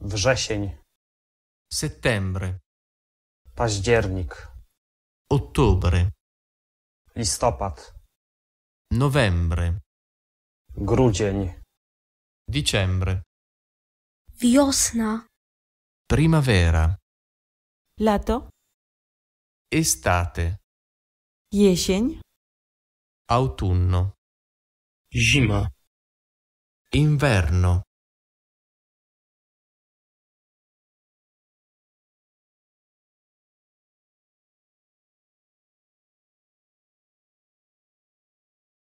Wrzesień. Settembre. Październik. Ottobre. Listopad. Novembre. Grudzień. Dicembre. Wiosna. Primavera. Lato. Estate. Jesień. Autunno. Zima. Inverno.